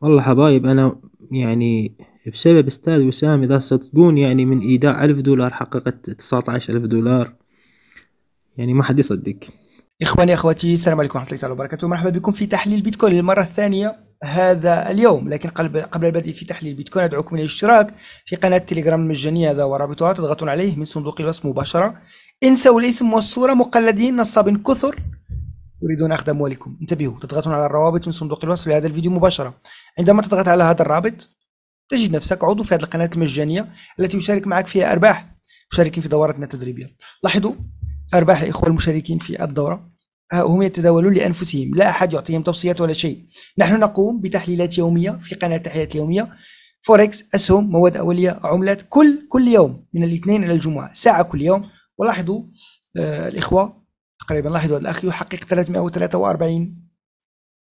والله حبايب انا يعني بسبب استاذ وسام اذا صدقون يعني من ايداع الف دولار حققت تسعة عشر الف دولار يعني ما حد يصدق اخواني اخواتي السلام عليكم ورحمه الله تعالى وبركاته مرحبا بكم في تحليل بيتكوين للمره الثانيه هذا اليوم لكن قبل البدء في تحليل بيتكوين ادعوكم الى الاشتراك في قناه تليجرام المجانيه هذا ورابطها تضغطون عليه من صندوق الوصف مباشره انسوا الاسم والصوره مقلدين نصاب كثر يريدون أخذ أموالكم انتبهوا تضغطون على الروابط من صندوق الوصف لهذا الفيديو مباشرة عندما تضغط على هذا الرابط تجد نفسك عضو في هذه القناة المجانية التي يشارك معك فيها أرباح مشاركين في دوراتنا التدريبية لاحظوا أرباح الإخوة المشاركين في الدورة هم يتداولون لأنفسهم لا أحد يعطيهم توصيات ولا شيء نحن نقوم بتحليلات يومية في قناة تحليلات اليومية فوركس أسهم مواد أولية عملات كل كل يوم من الاثنين إلى الجمعة ساعة كل يوم ولاحظوا آه الإخوة تقريبا لاحظوا الأخ يحقق 343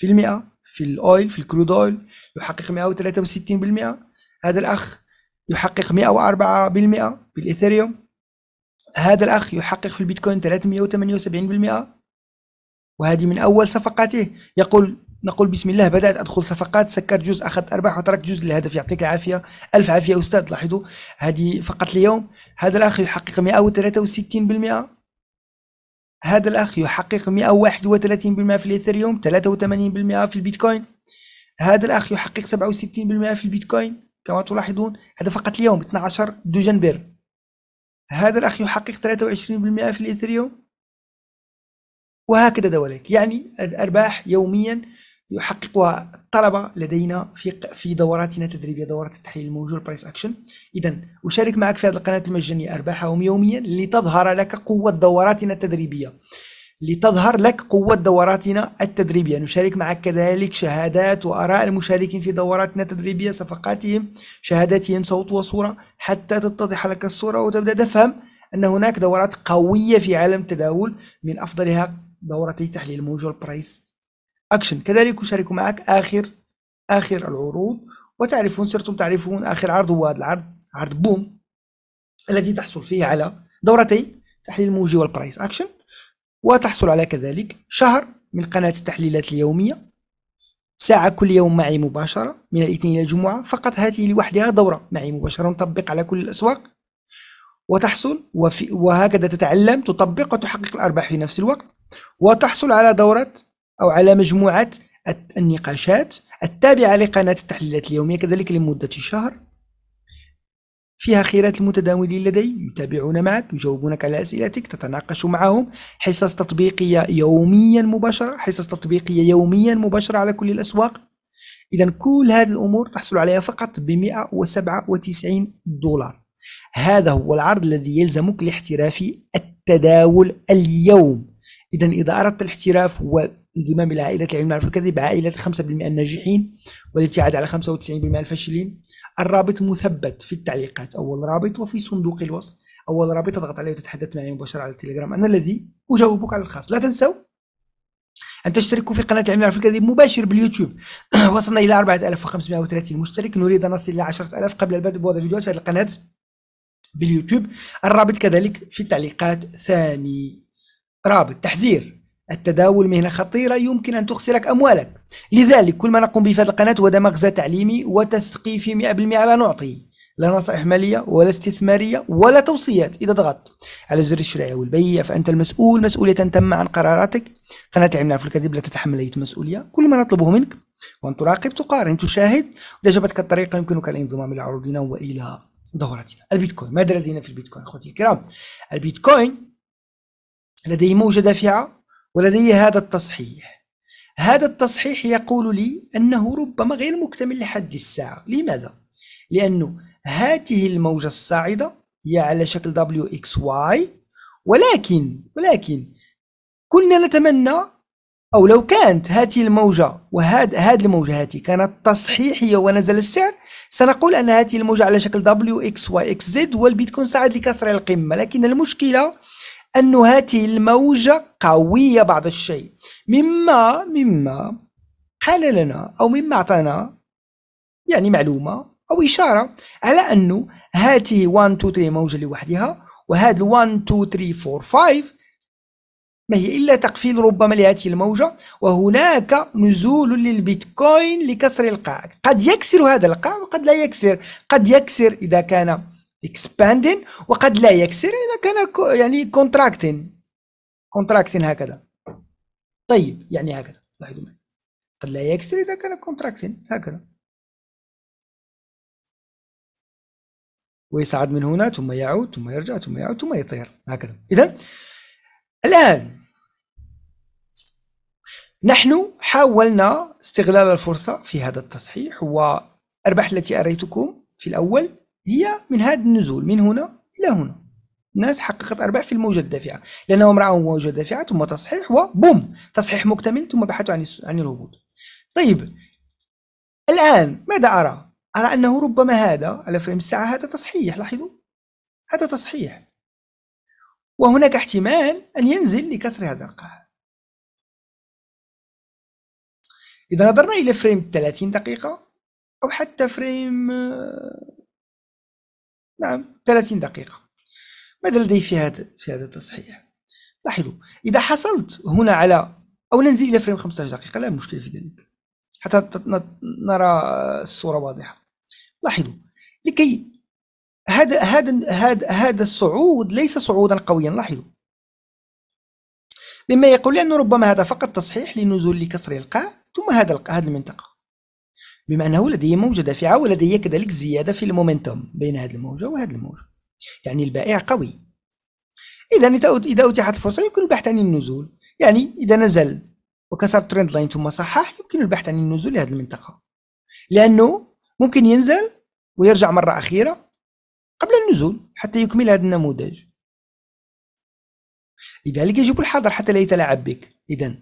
في المئة في الأويل في الكرود أويل يحقق 163 بالمئة هذا الأخ يحقق 104 بالمئة بالإثيريوم هذا الأخ يحقق في البيتكوين 378 بالمئة وهذه من أول صفقاته يقول نقول بسم الله بدأت أدخل صفقات سكرت جزء أخذت أرباح وتركت جزء للهدف يعطيك العافية ألف عافية أستاذ لاحظوا هذه فقط اليوم هذا الأخ يحقق 163 بالمئة هذا الأخ يحقق 131% في الإيثريوم 83% في البيتكوين هذا الأخ يحقق 67% في البيتكوين كما تلاحظون هذا فقط اليوم 12 دجنبر هذا الأخ يحقق 23% في الإيثريوم وهكذا دواليك يعني الأرباح يوميا يحققها الطلبه لدينا في في دوراتنا التدريبيه دورات التحليل الموجود برايس اكشن اذا اشارك معك في هذه القناه المجانيه ارباحهم يوميا لتظهر لك قوه دوراتنا التدريبيه لتظهر لك قوة دوراتنا التدريبية نشارك معك كذلك شهادات وآراء المشاركين في دوراتنا التدريبية صفقاتهم شهاداتهم صوت وصورة حتى تتضح لك الصورة وتبدأ تفهم أن هناك دورات قوية في عالم التداول من أفضلها دورتي تحليل موجول برايس أكشن كذلك أشارك معك آخر آخر العروض وتعرفون صرتم تعرفون آخر عرض هو هذا العرض عرض بوم الذي تحصل فيه على دورتي تحليل الموجي والبرايس أكشن وتحصل على كذلك شهر من قناة التحليلات اليومية ساعة كل يوم معي مباشرة من الاثنين إلى الجمعة فقط هذه لوحدها دورة معي مباشرة نطبق على كل الأسواق وتحصل وفي وهكذا تتعلم تطبق وتحقق الأرباح في نفس الوقت وتحصل على دورة أو على مجموعة النقاشات التابعة لقناة التحليلات اليومية كذلك لمدة شهر فيها خيرات المتداولين لدي يتابعون معك يجاوبونك على أسئلتك تتناقش معهم حصص تطبيقية يوميا مباشرة حصص تطبيقية يوميا مباشرة على كل الأسواق إذا كل هذه الأمور تحصل عليها فقط ب 197 دولار هذا هو العرض الذي يلزمك لاحتراف التداول اليوم إذا إذا أردت الاحتراف انضمام الى عائله العلم معرفه الكذب عائله 5% الناجحين والابتعاد على 95% الفاشلين الرابط مثبت في التعليقات اول رابط وفي صندوق الوصف اول رابط تضغط عليه وتتحدث معي مباشره على التليجرام انا الذي اجاوبك على الخاص لا تنسوا ان تشتركوا في قناه العلم معرفه الكذب مباشر باليوتيوب وصلنا الى 4530 مشترك نريد ان نصل الى 10000 قبل البدء بوضع فيديوهات في هذه القناه باليوتيوب الرابط كذلك في التعليقات ثاني رابط تحذير التداول مهنة خطيرة يمكن أن تخسرك أموالك لذلك كل ما نقوم به في هذه القناة هو مغزى تعليمي وتثقيفي 100% لا نعطي لا نصائح مالية ولا استثمارية ولا توصيات إذا ضغطت على زر الشراء والبيع فأنت المسؤول مسؤولية تم عن قراراتك قناة عمنا في الكذب لا تتحمل أي مسؤولية كل ما نطلبه منك وأن تراقب تقارن تشاهد إذا جابتك الطريقة يمكنك الانضمام إلى عروضنا وإلى دورتنا البيتكوين ماذا لدينا في البيتكوين أخوتي الكرام البيتكوين لديه موجة دافعة ولدي هذا التصحيح هذا التصحيح يقول لي أنه ربما غير مكتمل لحد الساعة لماذا؟ لأنه هذه الموجة الصاعدة هي على شكل WXY ولكن ولكن كنا نتمنى أو لو كانت هذه الموجة وهذه هذه الموجة هذه كانت تصحيحية ونزل السعر سنقول أن هذه الموجة على شكل WXYXZ والبيتكوين صعد لكسر القمة لكن المشكلة أن هذه الموجة قوية بعض الشيء مما مما قال لنا أو مما أعطانا يعني معلومة أو إشارة على أنه هذه 1 2 3 موجة لوحدها وهذا 1 2 3 4 5 ما هي إلا تقفيل ربما لهذه الموجة وهناك نزول للبيتكوين لكسر القاع قد يكسر هذا القاع وقد لا يكسر قد يكسر إذا كان اكسباندين وقد لا يكسر إذا كان يعني كونتراكتين كونتراكتين هكذا طيب يعني هكذا لاحظوا معي قد لا يكسر إذا كان كونتراكتين هكذا ويصعد من هنا ثم يعود ثم يرجع ثم يعود ثم يطير هكذا إذا الآن نحن حاولنا استغلال الفرصة في هذا التصحيح والأرباح التي أريتكم في الأول هي من هذا النزول من هنا إلى هنا الناس حققت أرباح في الموجة الدافعة لأنهم راوا موجة دافعة ثم تصحيح وبوم تصحيح مكتمل ثم بحثوا عن عن الهبوط طيب الآن ماذا أرى؟ أرى أنه ربما هذا على فريم الساعة هذا تصحيح لاحظوا هذا تصحيح وهناك احتمال أن ينزل لكسر هذا القاع إذا نظرنا إلى فريم 30 دقيقة أو حتى فريم نعم 30 دقيقة ماذا لدي في هذا في هذا التصحيح لاحظوا إذا حصلت هنا على أو ننزل إلى فريم 15 دقيقة لا مشكلة في ذلك حتى نرى الصورة واضحة لاحظوا لكي هذا هذا هذا هذا الصعود ليس صعودا قويا لاحظوا مما يقول لأنه ربما هذا فقط تصحيح لنزول لكسر القاء ثم هذا هذه المنطقة بما أنه لدي موجة دافعة ولدي كذلك زيادة في المومنتوم بين هذه الموجة وهذه الموجة يعني البائع قوي إذا إذا أتيحت الفرصة يمكن البحث عن النزول يعني إذا نزل وكسر ترند لاين ثم صحح يمكن البحث عن النزول لهذه المنطقة لأنه ممكن ينزل ويرجع مرة أخيرة قبل النزول حتى يكمل هذا النموذج لذلك يجب الحذر حتى لا يتلاعب بك إذا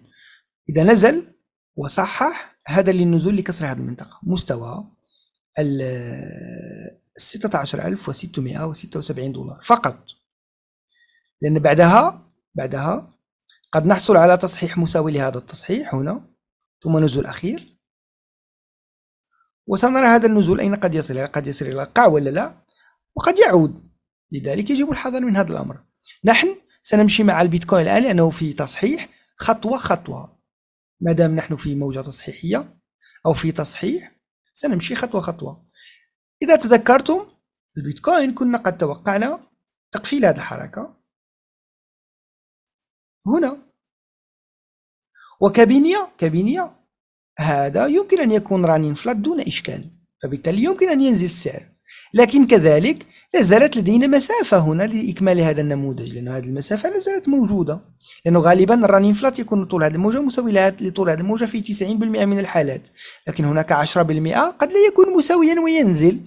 إذا نزل وصحح هذا للنزول لكسر هذه المنطقة مستوى ال 16676 دولار فقط لأن بعدها بعدها قد نحصل على تصحيح مساوي لهذا التصحيح هنا ثم نزول أخير وسنرى هذا النزول أين قد يصل قد يصل إلى القاع ولا لا وقد يعود لذلك يجب الحذر من هذا الأمر نحن سنمشي مع البيتكوين الآن لأنه في تصحيح خطوة خطوة ما دام نحن في موجة تصحيحية أو في تصحيح سنمشي خطوة خطوة إذا تذكرتم البيتكوين كنا قد توقعنا تقفيل هذه الحركة هنا وكبنية كبنية هذا يمكن أن يكون رانين فلات دون إشكال فبالتالي يمكن أن ينزل السعر لكن كذلك لا زالت لدينا مسافة هنا لإكمال هذا النموذج لأن هذه المسافة لا زالت موجودة لأنه غالبا الرننج فلات يكون طول هذه الموجة مساوي لطول هذه الموجة في 90% من الحالات لكن هناك 10% قد لا يكون مساويا وينزل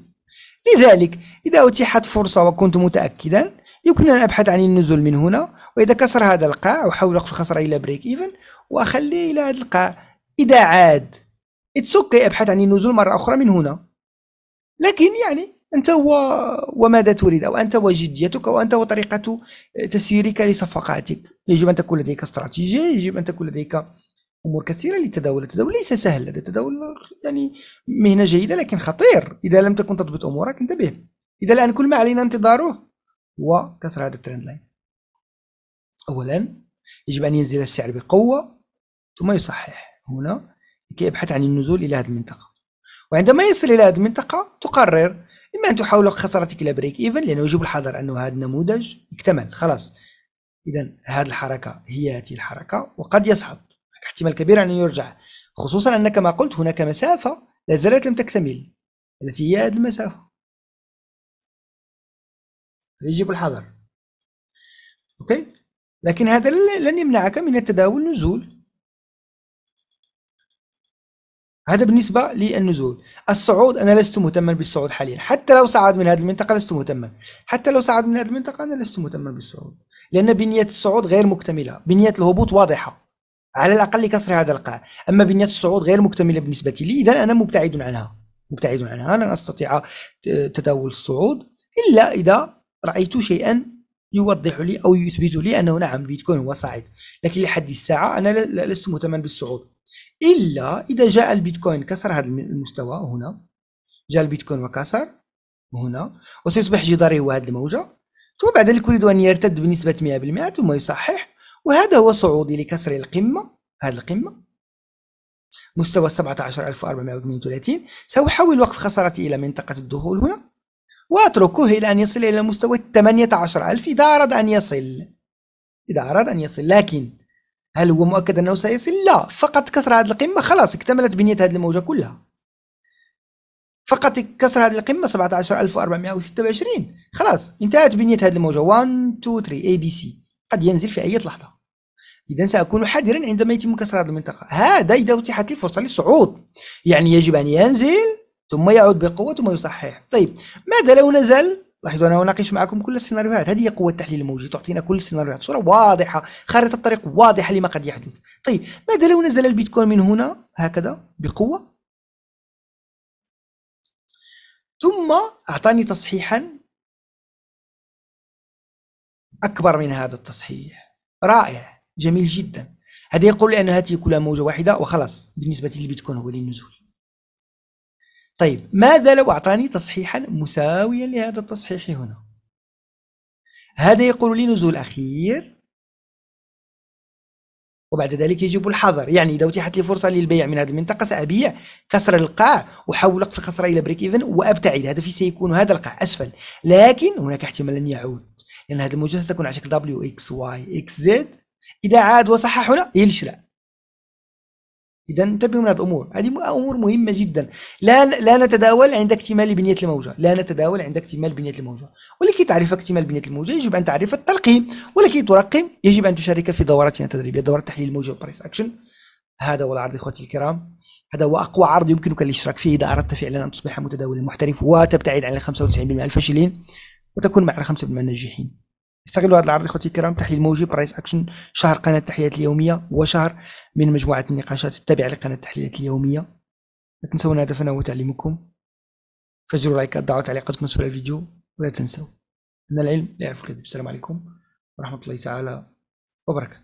لذلك إذا أتيحت فرصة وكنت متأكدا يمكن أن أبحث عن النزول من هنا وإذا كسر هذا القاع وحاول وقف الخسارة إلى بريك إيفن وأخليه إلى هذا القاع إذا عاد اتس أوكي أبحث عن النزول مرة أخرى من هنا لكن يعني انت هو وماذا تريد او انت وجديتك او انت وطريقه آه، تسييرك لصفقاتك يجب ان تكون لديك استراتيجيه يجب ان تكون لديك امور كثيره للتداول التداول ليس سهل التداول يعني مهنه جيده لكن خطير اذا لم تكن تضبط امورك انتبه اذا الان كل ما علينا انتظاره هو كسر هذا الترند لاين اولا يجب ان ينزل السعر بقوه ثم يصحح هنا لكي يبحث عن النزول الى هذه المنطقه وعندما يصل الى هذه المنطقه تقرر إما أن تحاول خسارتك إلى بريك إيفن لأنه يجب الحذر أنه هذا النموذج اكتمل خلاص إذا هذه الحركة هي هذه الحركة وقد يسحب احتمال كبير أن يرجع خصوصا أن كما قلت هناك مسافة لا زالت لم تكتمل التي هي هذه المسافة يجب الحذر أوكي لكن هذا لن يمنعك من التداول نزول هذا بالنسبة للنزول الصعود أنا لست مهتما بالصعود حاليا حتى لو صعد من هذه المنطقة لست مهتما حتى لو صعد من هذه المنطقة أنا لست مهتما بالصعود لأن بنية الصعود غير مكتملة بنية الهبوط واضحة على الأقل لكسر هذا القاع أما بنية الصعود غير مكتملة بالنسبة لي إذا أنا مبتعد عنها مبتعد عنها لن أستطيع تداول الصعود إلا إذا رأيت شيئا يوضح لي أو يثبت لي أنه نعم بيتكوين هو صاعد لكن لحد الساعة أنا لست مهتما بالصعود إلا إذا جاء البيتكوين كسر هذا المستوى هنا جاء البيتكوين وكسر هنا وسيصبح جداري هو هذه الموجة ثم بعد ذلك يريد أن يرتد بنسبة 100% ثم يصحح وهذا هو صعودي لكسر القمة هذه القمة مستوى 17432 سأحول وقف خسارتي إلى منطقة الدخول هنا وأتركه إلى أن يصل إلى مستوى 18000 إذا أراد أن يصل إذا أراد أن يصل لكن هل هو مؤكد أنه سيصل؟ لا فقط كسر هذه القمة خلاص اكتملت بنية هذه الموجة كلها فقط كسر هذه القمة 17426 خلاص انتهت بنية هذه الموجة 1 2 3 اي بي سي قد ينزل في أي لحظة إذا سأكون حذرا عندما يتم كسر هذه المنطقة هذا إذا أتيحت لي فرصة للصعود يعني يجب أن ينزل ثم يعود بقوة ثم يصحح طيب ماذا لو نزل لاحظوا انا اناقش معكم كل السيناريوهات هذه هي قوه التحليل الموجي تعطينا كل السيناريوهات صوره واضحه خارطه الطريق واضحه لما قد يحدث طيب ماذا لو نزل البيتكوين من هنا هكذا بقوه ثم اعطاني تصحيحا اكبر من هذا التصحيح رائع جميل جدا هذا يقول لي ان هذه كلها موجه واحده وخلاص بالنسبه للبيتكوين هو للنزول طيب ماذا لو أعطاني تصحيحا مساويا لهذا التصحيح هنا هذا يقول لي نزول أخير وبعد ذلك يجب الحظر يعني إذا أتيحت لي فرصة للبيع من هذه المنطقة سأبيع كسر القاع وحول لقط الخسارة إلى بريك إيفن وأبتعد هدفي سيكون هذا القاع أسفل لكن هناك احتمال أن يعود لأن يعني هذه الموجة ستكون على شكل W X Y X Z إذا عاد هنا يلشرع إذا انتبهوا من هذه الأمور هذه أمور مهمة جدا لا لا نتداول عند اكتمال بنية الموجة لا نتداول عند اكتمال بنية الموجة ولكي تعرف اكتمال بنية الموجة يجب أن تعرف الترقيم ولكي ترقم يجب أن تشارك في دوراتنا التدريبية دورة تحليل الموجة وبريس أكشن هذا هو العرض إخوتي الكرام هذا هو أقوى عرض يمكنك الاشتراك فيه إذا أردت فعلا أن تصبح متداولا محترف وتبتعد عن 95% الفاشلين وتكون مع 5% الناجحين استغلوا هذا العرض اخوتي الكرام تحليل الموجب برايس اكشن شهر قناه التحليلات اليوميه وشهر من مجموعه النقاشات التابعه لقناه التحليلات اليوميه لا تنسوا هدفنا هو تعليمكم فجروا لايكات ضعوا تعليقاتكم اسفل الفيديو ولا تنسوا ان العلم لا يعرف الكذب السلام عليكم ورحمه الله تعالى وبركاته